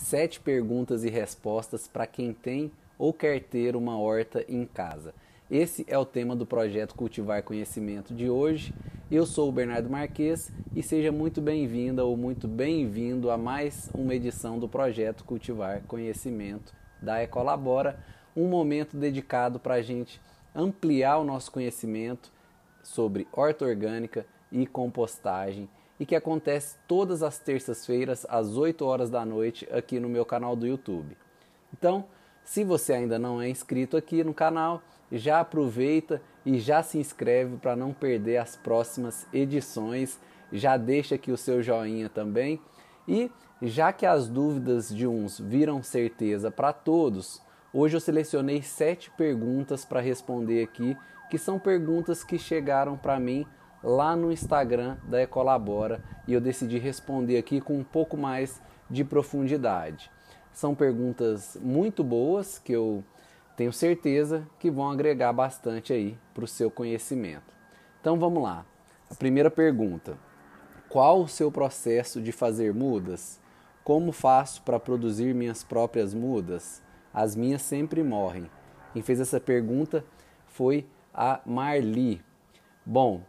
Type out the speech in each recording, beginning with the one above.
sete perguntas e respostas para quem tem ou quer ter uma horta em casa. Esse é o tema do projeto Cultivar Conhecimento de hoje. Eu sou o Bernardo Marques e seja muito bem-vinda ou muito bem-vindo a mais uma edição do projeto Cultivar Conhecimento da Ecolabora, um momento dedicado para a gente ampliar o nosso conhecimento sobre horta orgânica e compostagem e que acontece todas as terças-feiras às 8 horas da noite aqui no meu canal do YouTube. Então, se você ainda não é inscrito aqui no canal, já aproveita e já se inscreve para não perder as próximas edições. Já deixa aqui o seu joinha também. E já que as dúvidas de uns viram certeza para todos, hoje eu selecionei sete perguntas para responder aqui, que são perguntas que chegaram para mim lá no Instagram da Ecolabora e eu decidi responder aqui com um pouco mais de profundidade. São perguntas muito boas que eu tenho certeza que vão agregar bastante aí para o seu conhecimento. Então vamos lá. A primeira pergunta: Qual o seu processo de fazer mudas? Como faço para produzir minhas próprias mudas? As minhas sempre morrem. Quem fez essa pergunta foi a Marli. Bom,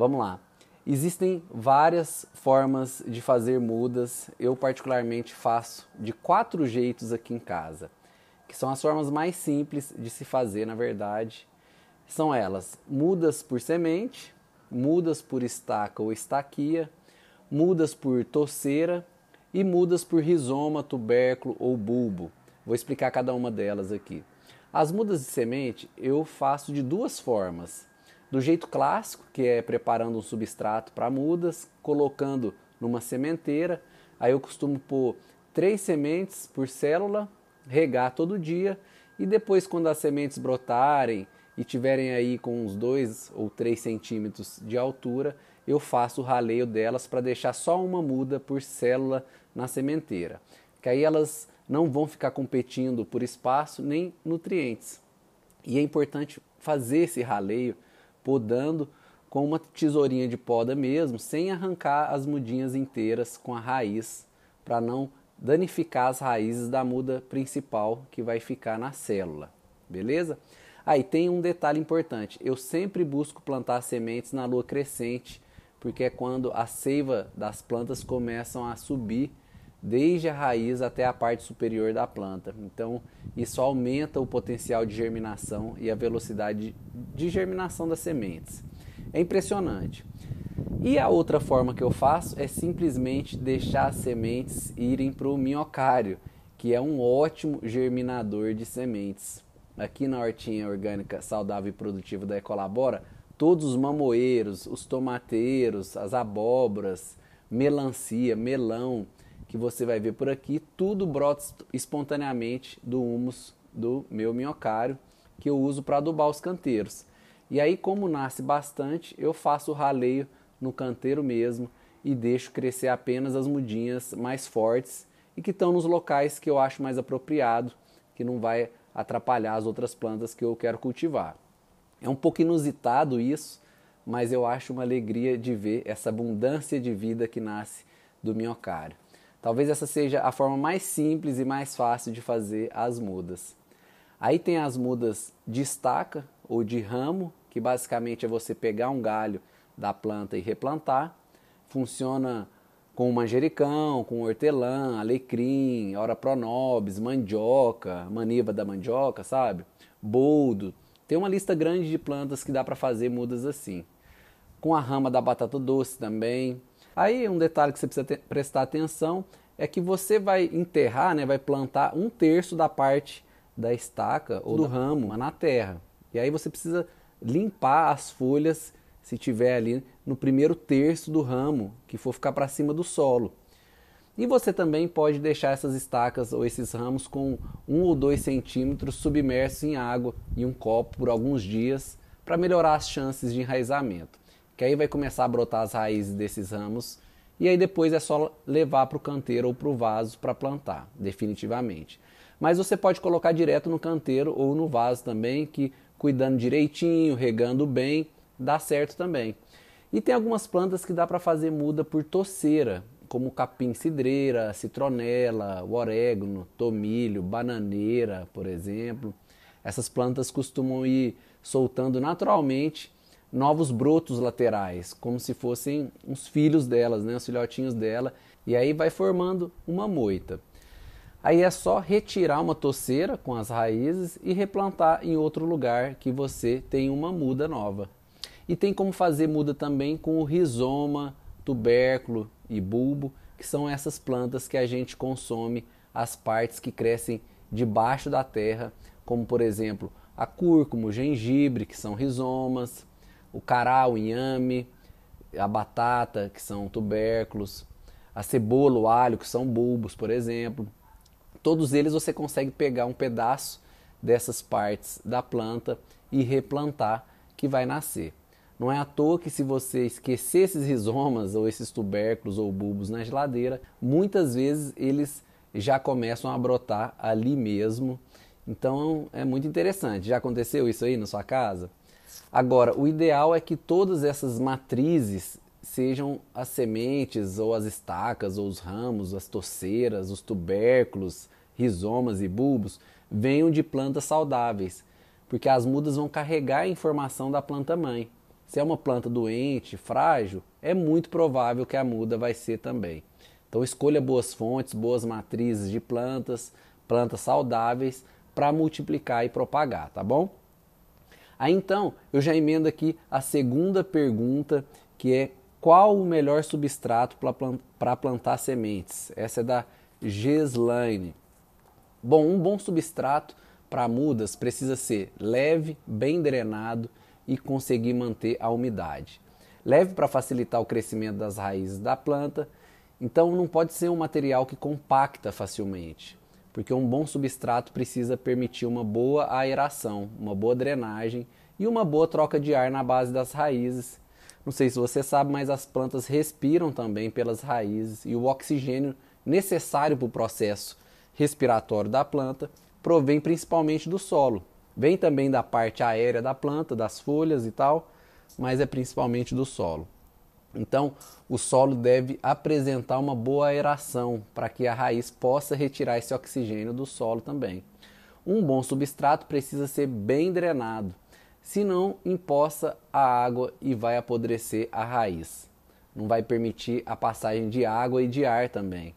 Vamos lá. Existem várias formas de fazer mudas. Eu particularmente faço de quatro jeitos aqui em casa, que são as formas mais simples de se fazer, na verdade. São elas: mudas por semente, mudas por estaca ou estaquia, mudas por toceira e mudas por rizoma, tubérculo ou bulbo. Vou explicar cada uma delas aqui. As mudas de semente eu faço de duas formas do jeito clássico, que é preparando um substrato para mudas, colocando numa sementeira. Aí eu costumo pôr três sementes por célula, regar todo dia e depois, quando as sementes brotarem e tiverem aí com uns 2 ou 3 centímetros de altura, eu faço o raleio delas para deixar só uma muda por célula na sementeira. Que aí elas não vão ficar competindo por espaço nem nutrientes. E é importante fazer esse raleio podando com uma tesourinha de poda mesmo, sem arrancar as mudinhas inteiras com a raiz, para não danificar as raízes da muda principal que vai ficar na célula, beleza? Aí ah, tem um detalhe importante: eu sempre busco plantar sementes na lua crescente, porque é quando a seiva das plantas começam a subir desde a raiz até a parte superior da planta. Então, isso aumenta o potencial de germinação e a velocidade de germinação das sementes. É impressionante. E a outra forma que eu faço é simplesmente deixar as sementes irem para o minhocário, que é um ótimo germinador de sementes. Aqui na Hortinha Orgânica Saudável e Produtiva da Ecolabora, todos os mamoeiros, os tomateiros, as abobras, melancia, melão, que você vai ver por aqui, tudo brota espontaneamente do humus do meu minhocário, que eu uso para adubar os canteiros. E aí, como nasce bastante, eu faço o raleio no canteiro mesmo e deixo crescer apenas as mudinhas mais fortes e que estão nos locais que eu acho mais apropriado, que não vai atrapalhar as outras plantas que eu quero cultivar. É um pouco inusitado isso, mas eu acho uma alegria de ver essa abundância de vida que nasce do minhocário. Talvez essa seja a forma mais simples e mais fácil de fazer as mudas. Aí tem as mudas de estaca ou de ramo, que basicamente é você pegar um galho da planta e replantar. Funciona com manjericão, com hortelã, alecrim, ora pronobis, mandioca, maniva da mandioca, sabe? Boldo. Tem uma lista grande de plantas que dá para fazer mudas assim. Com a rama da batata doce também, Aí um detalhe que você precisa prestar atenção é que você vai enterrar, né, vai plantar um terço da parte da estaca ou do, ramo na terra. E aí você precisa limpar as folhas, se tiver ali, no primeiro terço do ramo, que for ficar para cima do solo. E você também pode deixar essas estacas ou esses ramos com um ou dois centímetros submersos em água e um copo por alguns dias para melhorar as chances de enraizamento que aí vai começar a brotar as raízes desses ramos e aí depois é só levar para o canteiro ou para o vaso para plantar, definitivamente. Mas você pode colocar direto no canteiro ou no vaso também, que cuidando direitinho, regando bem, dá certo também. E tem algumas plantas que dá para fazer muda por toceira, como capim cidreira, citronela, orégano, tomilho, bananeira, por exemplo. Essas plantas costumam ir soltando naturalmente novos brotos laterais, como se fossem os filhos delas, né, os filhotinhos dela, e aí vai formando uma moita. Aí é só retirar uma toceira com as raízes e replantar em outro lugar que você tem uma muda nova. E tem como fazer muda também com o rizoma, tubérculo e bulbo, que são essas plantas que a gente consome as partes que crescem debaixo da terra, como por exemplo a cúrcuma, o gengibre, que são rizomas, o cará, o inhame, a batata, que são tubérculos, a cebola, o alho, que são bulbos, por exemplo. Todos eles você consegue pegar um pedaço dessas partes da planta e replantar que vai nascer. Não é à toa que se você esquecer esses rizomas ou esses tubérculos ou bulbos na geladeira, muitas vezes eles já começam a brotar ali mesmo. Então é muito interessante. Já aconteceu isso aí na sua casa? Agora, o ideal é que todas essas matrizes sejam as sementes ou as estacas ou os ramos, as toceiras, os tubérculos, rizomas e bulbos venham de plantas saudáveis, porque as mudas vão carregar a informação da planta mãe. Se é uma planta doente, frágil, é muito provável que a muda vai ser também. Então escolha boas fontes, boas matrizes de plantas, plantas saudáveis para multiplicar e propagar, tá bom? Aí então, eu já emendo aqui a segunda pergunta, que é qual o melhor substrato para plantar sementes? Essa é da Geslaine. Bom, um bom substrato para mudas precisa ser leve, bem drenado e conseguir manter a umidade. Leve para facilitar o crescimento das raízes da planta, então não pode ser um material que compacta facilmente porque um bom substrato precisa permitir uma boa aeração, uma boa drenagem e uma boa troca de ar na base das raízes. Não sei se você sabe, mas as plantas respiram também pelas raízes e o oxigênio necessário para o processo respiratório da planta provém principalmente do solo. Vem também da parte aérea da planta, das folhas e tal, mas é principalmente do solo. Então, o solo deve apresentar uma boa aeração para que a raiz possa retirar esse oxigênio do solo também. Um bom substrato precisa ser bem drenado, senão empoça a água e vai apodrecer a raiz. Não vai permitir a passagem de água e de ar também.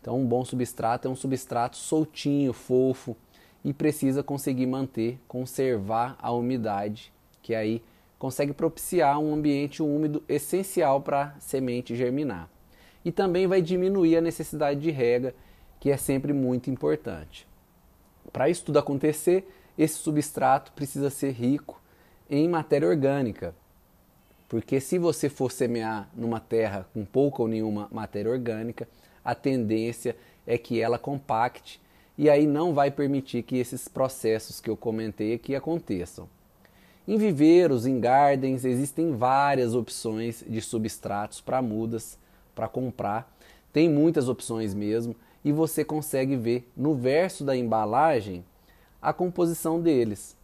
Então, um bom substrato é um substrato soltinho, fofo e precisa conseguir manter, conservar a umidade, que aí consegue propiciar um ambiente úmido essencial para a semente germinar. E também vai diminuir a necessidade de rega, que é sempre muito importante. Para isso tudo acontecer, esse substrato precisa ser rico em matéria orgânica, porque se você for semear numa terra com pouca ou nenhuma matéria orgânica, a tendência é que ela compacte e aí não vai permitir que esses processos que eu comentei aqui aconteçam. Em viveiros, em gardens, existem várias opções de substratos para mudas, para comprar. Tem muitas opções mesmo e você consegue ver no verso da embalagem a composição deles.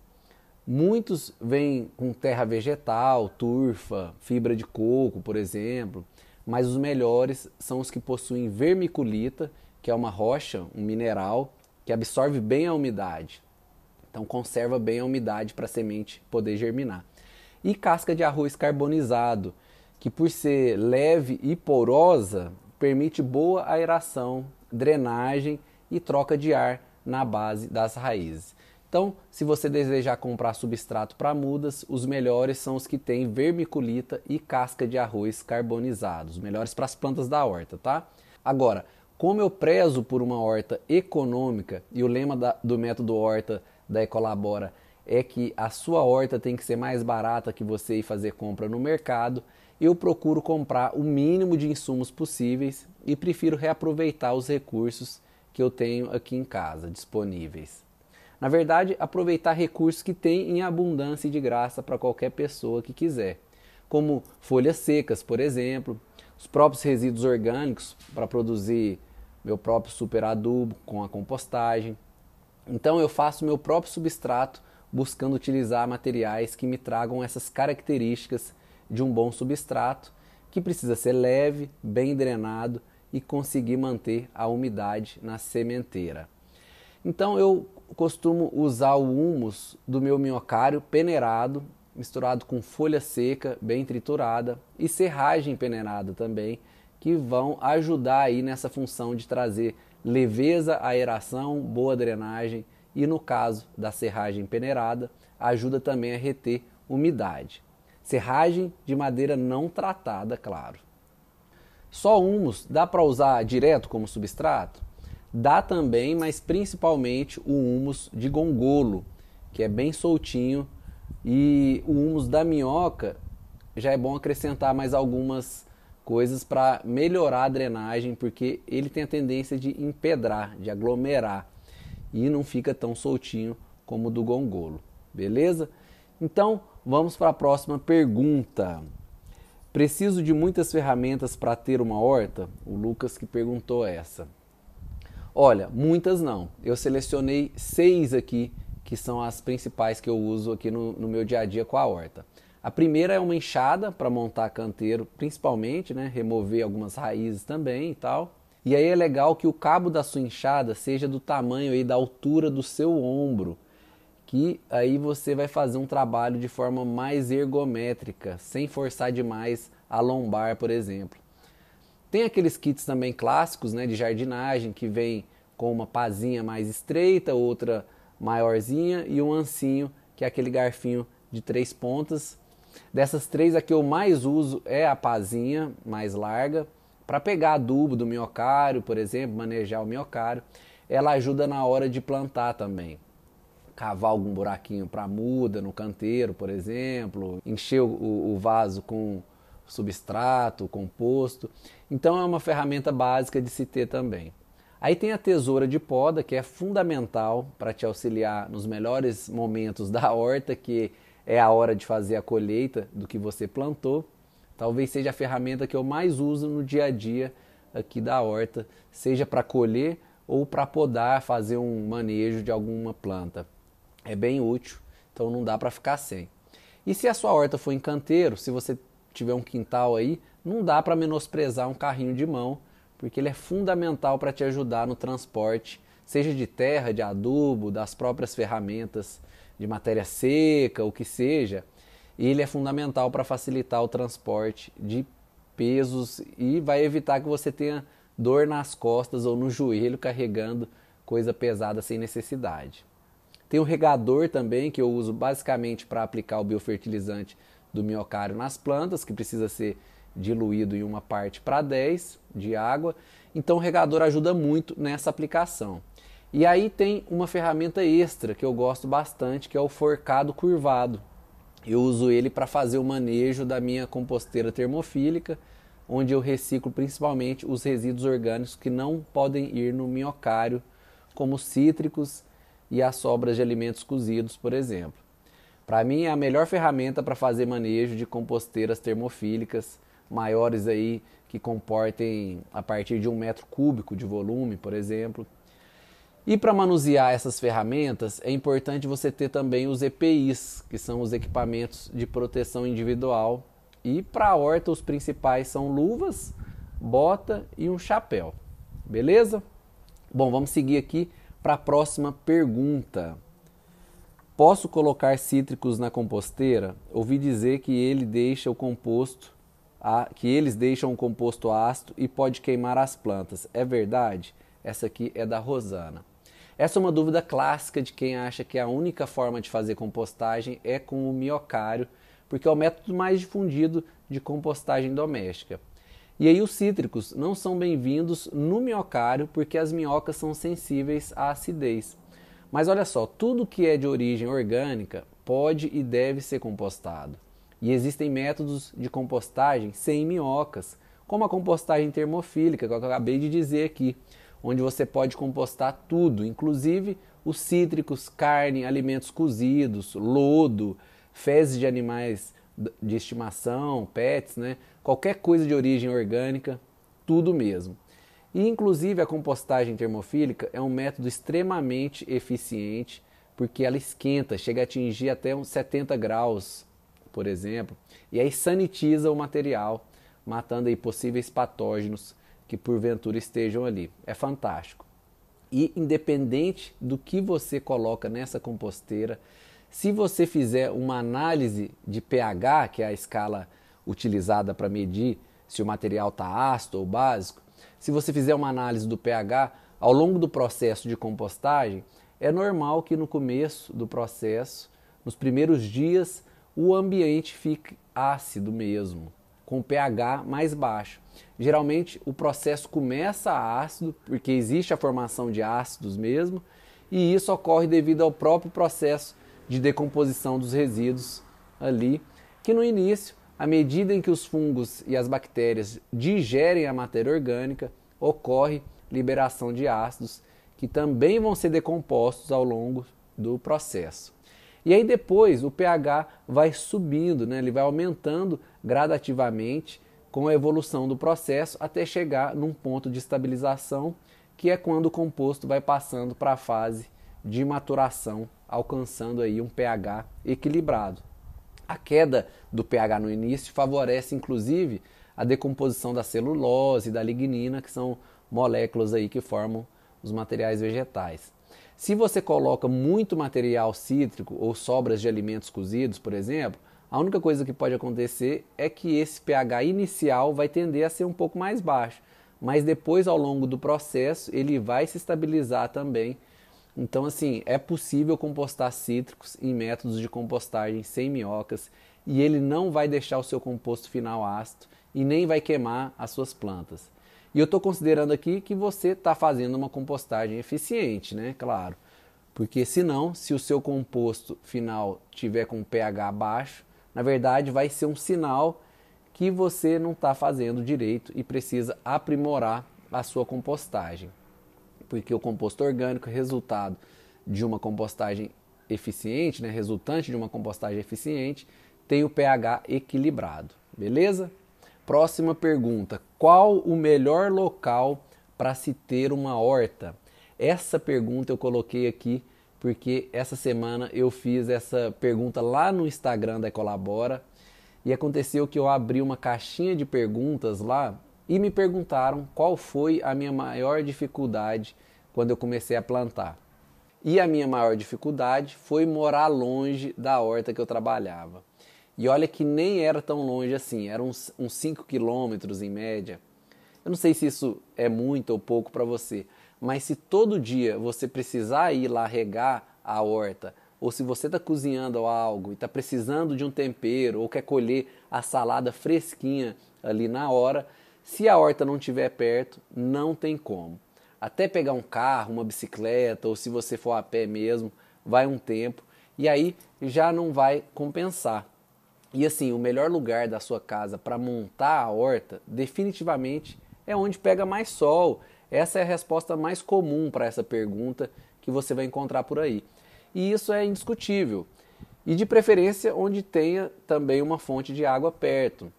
Muitos vêm com terra vegetal, turfa, fibra de coco, por exemplo, mas os melhores são os que possuem vermiculita, que é uma rocha, um mineral que absorve bem a umidade. Então conserva bem a umidade para a semente poder germinar. E casca de arroz carbonizado, que por ser leve e porosa, permite boa aeração, drenagem e troca de ar na base das raízes. Então, se você desejar comprar substrato para mudas, os melhores são os que têm vermiculita e casca de arroz carbonizados, melhores para as plantas da horta, tá? Agora, como eu prezo por uma horta econômica e o lema da, do método horta da Ecolabora é que a sua horta tem que ser mais barata que você ir fazer compra no mercado. Eu procuro comprar o mínimo de insumos possíveis e prefiro reaproveitar os recursos que eu tenho aqui em casa disponíveis. Na verdade, aproveitar recursos que tem em abundância e de graça para qualquer pessoa que quiser, como folhas secas, por exemplo, os próprios resíduos orgânicos para produzir meu próprio super adubo com a compostagem então eu faço meu próprio substrato buscando utilizar materiais que me tragam essas características de um bom substrato, que precisa ser leve, bem drenado e conseguir manter a umidade na sementeira. Então eu costumo usar o humus do meu minhocário peneirado, misturado com folha seca bem triturada e serragem peneirada também, que vão ajudar aí nessa função de trazer leveza, aeração, boa drenagem e, no caso da serragem peneirada, ajuda também a reter umidade. Serragem de madeira não tratada, claro. Só humus dá para usar direto como substrato? Dá também, mas principalmente o humus de gongolo, que é bem soltinho, e o humus da minhoca já é bom acrescentar mais algumas coisas para melhorar a drenagem, porque ele tem a tendência de empedrar, de aglomerar e não fica tão soltinho como o do gongolo, beleza? Então vamos para a próxima pergunta. Preciso de muitas ferramentas para ter uma horta? O Lucas que perguntou essa. Olha, muitas não. Eu selecionei seis aqui que são as principais que eu uso aqui no, no meu dia a dia com a horta. A primeira é uma enxada para montar canteiro, principalmente, né? Remover algumas raízes também e tal. E aí é legal que o cabo da sua enxada seja do tamanho aí da altura do seu ombro, que aí você vai fazer um trabalho de forma mais ergométrica, sem forçar demais a lombar, por exemplo. Tem aqueles kits também clássicos, né, de jardinagem que vem com uma pazinha mais estreita, outra maiorzinha e um ancinho, que é aquele garfinho de três pontas Dessas três, a que eu mais uso é a pazinha mais larga, para pegar adubo do miocário, por exemplo, manejar o miocário. Ela ajuda na hora de plantar também. Cavar algum buraquinho para muda no canteiro, por exemplo, encher o, o vaso com substrato, composto. Então é uma ferramenta básica de se ter também. Aí tem a tesoura de poda, que é fundamental para te auxiliar nos melhores momentos da horta, que é a hora de fazer a colheita do que você plantou, talvez seja a ferramenta que eu mais uso no dia a dia aqui da horta, seja para colher ou para podar, fazer um manejo de alguma planta. É bem útil, então não dá para ficar sem. E se a sua horta for em canteiro, se você tiver um quintal aí, não dá para menosprezar um carrinho de mão, porque ele é fundamental para te ajudar no transporte, seja de terra, de adubo, das próprias ferramentas de matéria seca, o que seja, ele é fundamental para facilitar o transporte de pesos e vai evitar que você tenha dor nas costas ou no joelho carregando coisa pesada sem necessidade. Tem o regador também, que eu uso basicamente para aplicar o biofertilizante do miocário nas plantas, que precisa ser diluído em uma parte para 10 de água. Então o regador ajuda muito nessa aplicação. E aí tem uma ferramenta extra que eu gosto bastante, que é o forcado curvado. Eu uso ele para fazer o manejo da minha composteira termofílica, onde eu reciclo principalmente os resíduos orgânicos que não podem ir no minhocário, como cítricos e as sobras de alimentos cozidos, por exemplo. Para mim é a melhor ferramenta para fazer manejo de composteiras termofílicas maiores aí que comportem a partir de um metro cúbico de volume, por exemplo. E para manusear essas ferramentas, é importante você ter também os EPIs, que são os equipamentos de proteção individual. E para a horta, os principais são luvas, bota e um chapéu. Beleza? Bom, vamos seguir aqui para a próxima pergunta. Posso colocar cítricos na composteira? Ouvi dizer que ele deixa o composto, a, que eles deixam o composto ácido e pode queimar as plantas. É verdade? Essa aqui é da Rosana. Essa é uma dúvida clássica de quem acha que a única forma de fazer compostagem é com o miocário, porque é o método mais difundido de compostagem doméstica. E aí os cítricos não são bem-vindos no miocário porque as minhocas são sensíveis à acidez. Mas olha só, tudo que é de origem orgânica pode e deve ser compostado. E existem métodos de compostagem sem minhocas, como a compostagem termofílica, que eu acabei de dizer aqui onde você pode compostar tudo, inclusive os cítricos, carne, alimentos cozidos, lodo, fezes de animais de estimação, pets, né? qualquer coisa de origem orgânica, tudo mesmo. E inclusive a compostagem termofílica é um método extremamente eficiente porque ela esquenta, chega a atingir até uns 70 graus, por exemplo, e aí sanitiza o material, matando aí possíveis patógenos que porventura estejam ali. É fantástico. E independente do que você coloca nessa composteira, se você fizer uma análise de pH, que é a escala utilizada para medir se o material está ácido ou básico, se você fizer uma análise do pH ao longo do processo de compostagem, é normal que no começo do processo, nos primeiros dias, o ambiente fique ácido mesmo com pH mais baixo. Geralmente o processo começa ácido, porque existe a formação de ácidos mesmo, e isso ocorre devido ao próprio processo de decomposição dos resíduos ali, que no início, à medida em que os fungos e as bactérias digerem a matéria orgânica, ocorre liberação de ácidos que também vão ser decompostos ao longo do processo. E aí depois o pH vai subindo, né? ele vai aumentando gradativamente com a evolução do processo até chegar num ponto de estabilização, que é quando o composto vai passando para a fase de maturação, alcançando aí um pH equilibrado. A queda do pH no início favorece inclusive a decomposição da celulose e da lignina, que são moléculas aí que formam os materiais vegetais. Se você coloca muito material cítrico ou sobras de alimentos cozidos, por exemplo, a única coisa que pode acontecer é que esse pH inicial vai tender a ser um pouco mais baixo, mas depois ao longo do processo ele vai se estabilizar também. Então, assim, é possível compostar cítricos em métodos de compostagem sem minhocas e ele não vai deixar o seu composto final ácido e nem vai queimar as suas plantas. E eu estou considerando aqui que você está fazendo uma compostagem eficiente, né? Claro. Porque senão, se o seu composto final tiver com pH baixo, na verdade vai ser um sinal que você não está fazendo direito e precisa aprimorar a sua compostagem. Porque o composto orgânico é resultado de uma compostagem eficiente, né, resultante de uma compostagem eficiente, tem o pH equilibrado, beleza? Próxima pergunta: qual o melhor local para se ter uma horta? Essa pergunta eu coloquei aqui porque essa semana eu fiz essa pergunta lá no Instagram da Colabora e aconteceu que eu abri uma caixinha de perguntas lá e me perguntaram qual foi a minha maior dificuldade quando eu comecei a plantar. E a minha maior dificuldade foi morar longe da horta que eu trabalhava. E olha que nem era tão longe assim, eram uns, uns 5 quilômetros em média. Eu não sei se isso é muito ou pouco para você, mas se todo dia você precisar ir lá regar a horta, ou se você está cozinhando algo e está precisando de um tempero, ou quer colher a salada fresquinha ali na hora, se a horta não estiver perto, não tem como. Até pegar um carro, uma bicicleta, ou se você for a pé mesmo, vai um tempo e aí já não vai compensar. E assim, o melhor lugar da sua casa para montar a horta, definitivamente, é onde pega mais sol. Essa é a resposta mais comum para essa pergunta que você vai encontrar por aí. E isso é indiscutível. E de preferência onde tenha também uma fonte de água perto.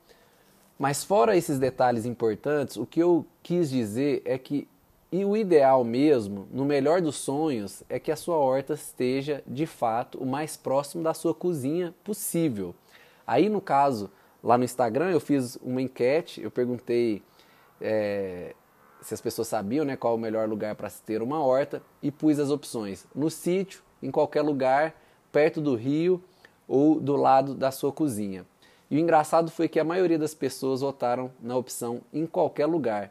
Mas fora esses detalhes importantes, o que eu quis dizer é que e o ideal mesmo, no melhor dos sonhos, é que a sua horta esteja de fato o mais próximo da sua cozinha possível. Aí, no caso, lá no Instagram, eu fiz uma enquete, eu perguntei é, se as pessoas sabiam né, qual o melhor lugar para se ter uma horta e pus as opções no sítio, em qualquer lugar, perto do rio ou do lado da sua cozinha. E o engraçado foi que a maioria das pessoas votaram na opção em qualquer lugar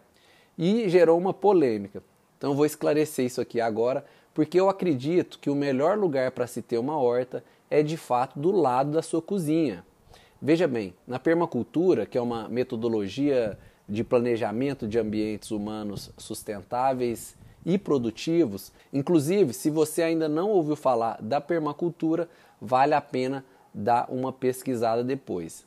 e gerou uma polêmica. Então vou esclarecer isso aqui agora, porque eu acredito que o melhor lugar para se ter uma horta é de fato do lado da sua cozinha. Veja bem, na permacultura, que é uma metodologia de planejamento de ambientes humanos sustentáveis e produtivos, inclusive, se você ainda não ouviu falar da permacultura, vale a pena dar uma pesquisada depois.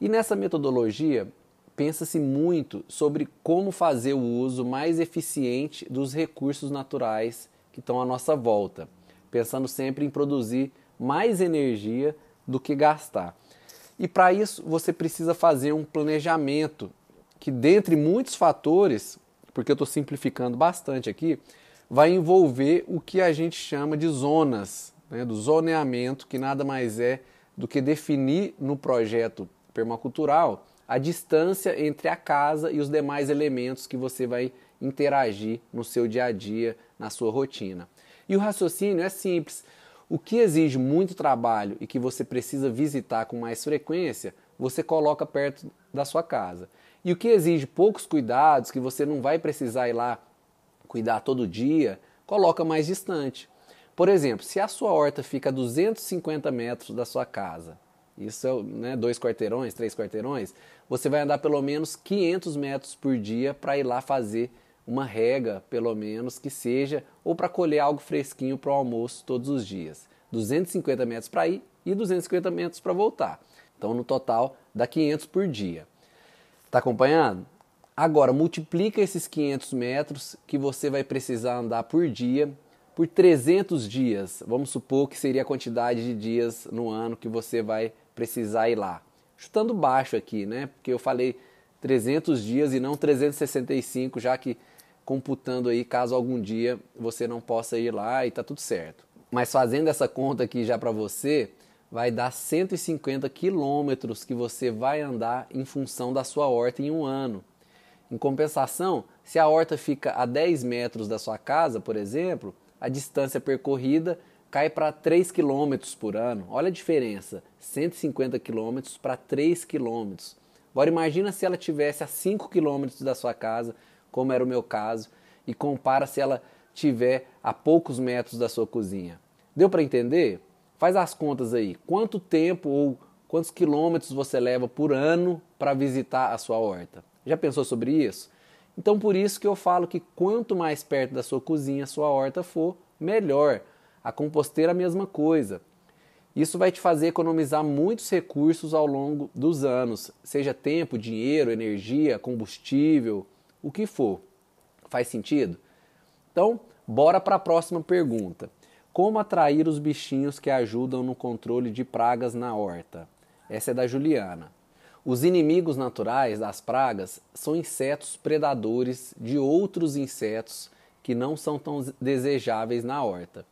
E nessa metodologia, pensa-se muito sobre como fazer o uso mais eficiente dos recursos naturais que estão à nossa volta, pensando sempre em produzir mais energia do que gastar. E para isso você precisa fazer um planejamento que, dentre muitos fatores, porque eu estou simplificando bastante aqui, vai envolver o que a gente chama de zonas, né, do zoneamento, que nada mais é do que definir no projeto permacultural a distância entre a casa e os demais elementos que você vai interagir no seu dia a dia, na sua rotina. E o raciocínio é simples. O que exige muito trabalho e que você precisa visitar com mais frequência, você coloca perto da sua casa. E o que exige poucos cuidados, que você não vai precisar ir lá cuidar todo dia, coloca mais distante. Por exemplo, se a sua horta fica a 250 metros da sua casa, isso é né, dois quarteirões, três quarteirões, você vai andar pelo menos 500 metros por dia para ir lá fazer uma rega, pelo menos, que seja, ou para colher algo fresquinho para o almoço todos os dias. 250 metros para ir e 250 metros para voltar. Então, no total, dá 500 por dia. Está acompanhando? Agora, multiplica esses 500 metros que você vai precisar andar por dia por 300 dias. Vamos supor que seria a quantidade de dias no ano que você vai precisar ir lá. Chutando baixo aqui, né? Porque eu falei 300 dias e não 365, já que computando aí caso algum dia você não possa ir lá e tá tudo certo. Mas fazendo essa conta aqui já para você, vai dar 150 quilômetros que você vai andar em função da sua horta em um ano. Em compensação, se a horta fica a 10 metros da sua casa, por exemplo, a distância percorrida cai para 3 quilômetros por ano. Olha a diferença, 150 quilômetros para 3 quilômetros. Agora imagina se ela tivesse a 5 quilômetros da sua casa, como era o meu caso, e compara se ela tiver a poucos metros da sua cozinha. Deu para entender? Faz as contas aí. Quanto tempo ou quantos quilômetros você leva por ano para visitar a sua horta? Já pensou sobre isso? Então por isso que eu falo que quanto mais perto da sua cozinha a sua horta for, melhor. A composteira a mesma coisa. Isso vai te fazer economizar muitos recursos ao longo dos anos, seja tempo, dinheiro, energia, combustível, o que for. Faz sentido? Então, bora para a próxima pergunta. Como atrair os bichinhos que ajudam no controle de pragas na horta? Essa é da Juliana. Os inimigos naturais das pragas são insetos predadores de outros insetos que não são tão desejáveis na horta.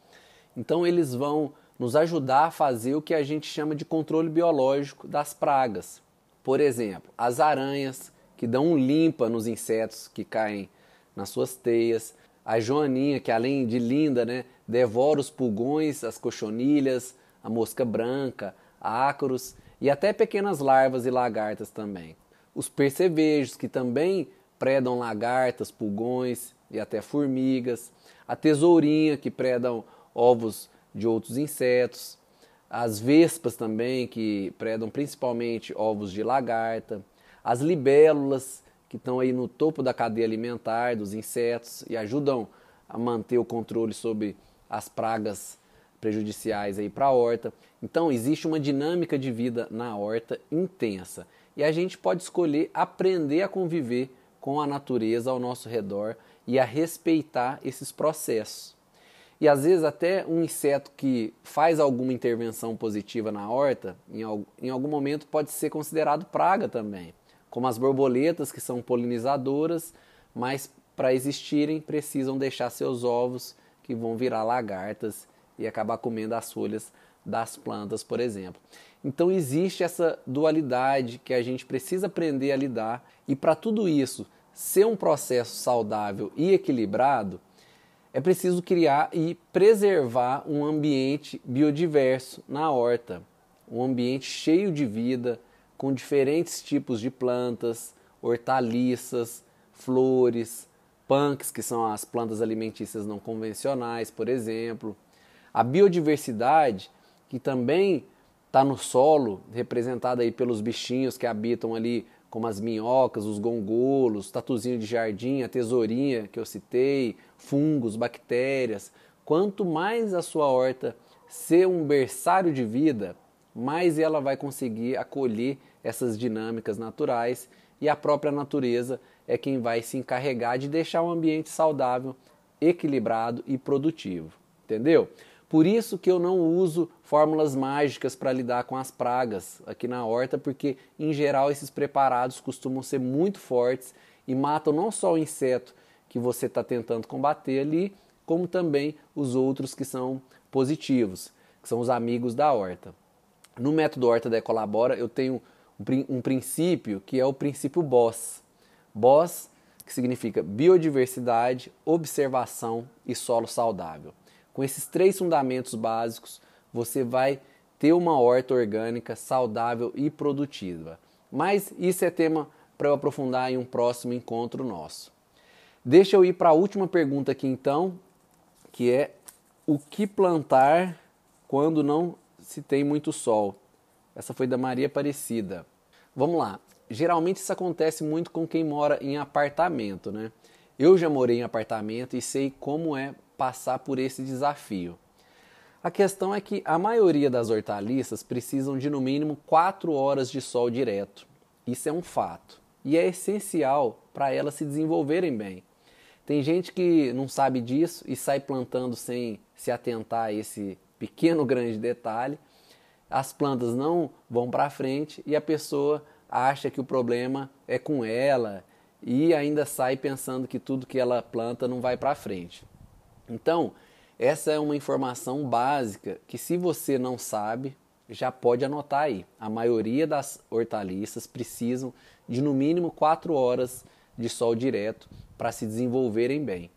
Então, eles vão nos ajudar a fazer o que a gente chama de controle biológico das pragas. Por exemplo, as aranhas, que dão um limpa nos insetos que caem nas suas teias. A joaninha, que além de linda, né, devora os pulgões, as cochonilhas, a mosca branca, ácaros e até pequenas larvas e lagartas também. Os percevejos, que também predam lagartas, pulgões e até formigas. A tesourinha, que predam ovos de outros insetos. As vespas também, que predam principalmente ovos de lagarta as libélulas, que estão aí no topo da cadeia alimentar dos insetos e ajudam a manter o controle sobre as pragas prejudiciais aí para a horta. Então existe uma dinâmica de vida na horta intensa e a gente pode escolher aprender a conviver com a natureza ao nosso redor e a respeitar esses processos. E às vezes até um inseto que faz alguma intervenção positiva na horta, em algum momento pode ser considerado praga também como as borboletas, que são polinizadoras, mas para existirem precisam deixar seus ovos, que vão virar lagartas e acabar comendo as folhas das plantas, por exemplo. Então existe essa dualidade que a gente precisa aprender a lidar, e para tudo isso ser um processo saudável e equilibrado, é preciso criar e preservar um ambiente biodiverso na horta, um ambiente cheio de vida com diferentes tipos de plantas, hortaliças, flores, punks, que são as plantas alimentícias não convencionais, por exemplo. A biodiversidade, que também está no solo, representada aí pelos bichinhos que habitam ali, como as minhocas, os gongolos, tatuzinho de jardim, a tesourinha que eu citei, fungos, bactérias. Quanto mais a sua horta ser um berçário de vida, mais ela vai conseguir acolher essas dinâmicas naturais e a própria natureza é quem vai se encarregar de deixar um ambiente saudável, equilibrado e produtivo. Entendeu? Por isso que eu não uso fórmulas mágicas para lidar com as pragas aqui na horta, porque em geral esses preparados costumam ser muito fortes e matam não só o inseto que você está tentando combater ali, como também os outros que são positivos, que são os amigos da horta. No método Horta da colabora eu tenho um princípio que é o princípio BOSS. BOSS, que significa biodiversidade, observação e solo saudável. Com esses três fundamentos básicos, você vai ter uma horta orgânica saudável e produtiva. Mas isso é tema para eu aprofundar em um próximo encontro nosso. Deixa eu ir para a última pergunta aqui então, que é o que plantar quando não se tem muito sol. Essa foi da Maria Aparecida. Vamos lá. Geralmente isso acontece muito com quem mora em apartamento, né? Eu já morei em apartamento e sei como é passar por esse desafio. A questão é que a maioria das hortaliças precisam de no mínimo 4 horas de sol direto. Isso é um fato. E é essencial para elas se desenvolverem bem. Tem gente que não sabe disso e sai plantando sem se atentar a esse pequeno grande detalhe, as plantas não vão para frente e a pessoa acha que o problema é com ela e ainda sai pensando que tudo que ela planta não vai para frente. Então, essa é uma informação básica que, se você não sabe, já pode anotar aí. A maioria das hortaliças precisam de no mínimo 4 horas de sol direto para se desenvolverem bem.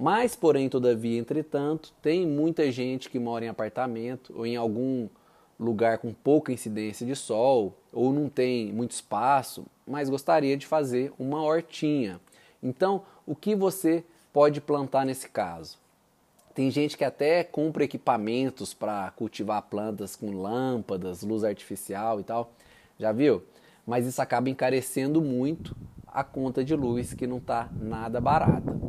Mas, porém, todavia, entretanto, tem muita gente que mora em apartamento ou em algum lugar com pouca incidência de sol ou não tem muito espaço, mas gostaria de fazer uma hortinha. Então, o que você pode plantar nesse caso? Tem gente que até compra equipamentos para cultivar plantas com lâmpadas, luz artificial e tal. Já viu? Mas isso acaba encarecendo muito a conta de luz que não está nada barata.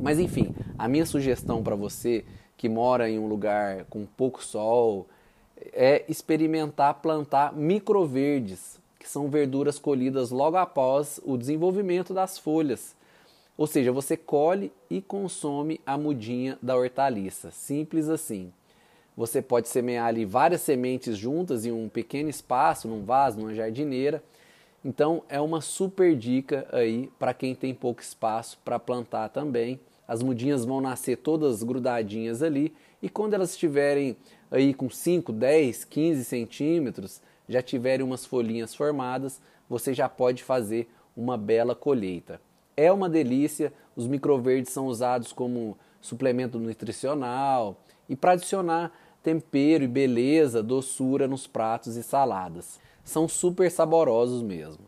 Mas enfim, a minha sugestão para você que mora em um lugar com pouco sol é experimentar plantar microverdes, que são verduras colhidas logo após o desenvolvimento das folhas. Ou seja, você colhe e consome a mudinha da hortaliça, simples assim. Você pode semear ali várias sementes juntas em um pequeno espaço, num vaso, numa jardineira. Então é uma super dica aí para quem tem pouco espaço para plantar também as mudinhas vão nascer todas grudadinhas ali e quando elas estiverem aí com 5, 10, 15 centímetros, já tiverem umas folhinhas formadas, você já pode fazer uma bela colheita. É uma delícia, os microverdes são usados como suplemento nutricional e para adicionar tempero e beleza, doçura nos pratos e saladas. São super saborosos mesmo.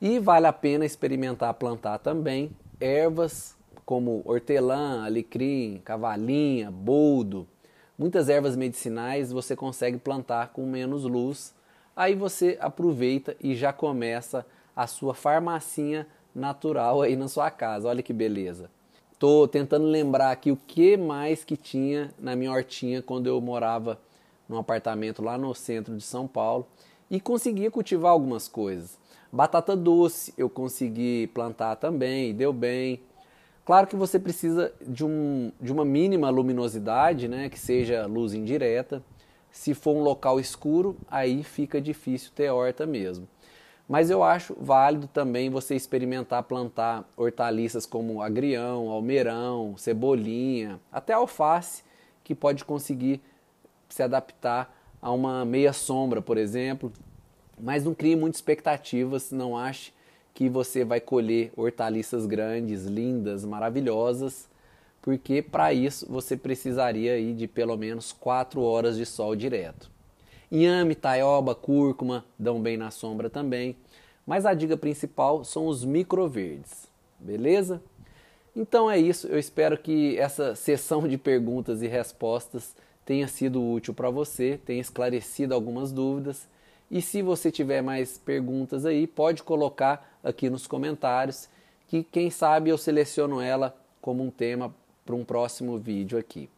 E vale a pena experimentar plantar também ervas como hortelã, alecrim, cavalinha, boldo, muitas ervas medicinais você consegue plantar com menos luz. Aí você aproveita e já começa a sua farmacinha natural aí na sua casa. Olha que beleza. Tô tentando lembrar aqui o que mais que tinha na minha hortinha quando eu morava num apartamento lá no centro de São Paulo e conseguia cultivar algumas coisas. Batata doce eu consegui plantar também, deu bem. Claro que você precisa de, um, de uma mínima luminosidade, né, que seja luz indireta. Se for um local escuro, aí fica difícil ter horta mesmo. Mas eu acho válido também você experimentar plantar hortaliças como agrião, almeirão, cebolinha, até alface, que pode conseguir se adaptar a uma meia sombra, por exemplo. Mas não crie muitas expectativas, não ache que você vai colher hortaliças grandes, lindas, maravilhosas, porque para isso você precisaria aí de pelo menos 4 horas de sol direto. Inhame, taioba, cúrcuma dão bem na sombra também, mas a dica principal são os microverdes, beleza? Então é isso, eu espero que essa sessão de perguntas e respostas tenha sido útil para você, tenha esclarecido algumas dúvidas e se você tiver mais perguntas aí, pode colocar aqui nos comentários, que quem sabe eu seleciono ela como um tema para um próximo vídeo aqui.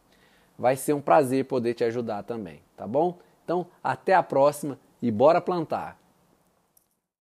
Vai ser um prazer poder te ajudar também, tá bom? Então, até a próxima e bora plantar!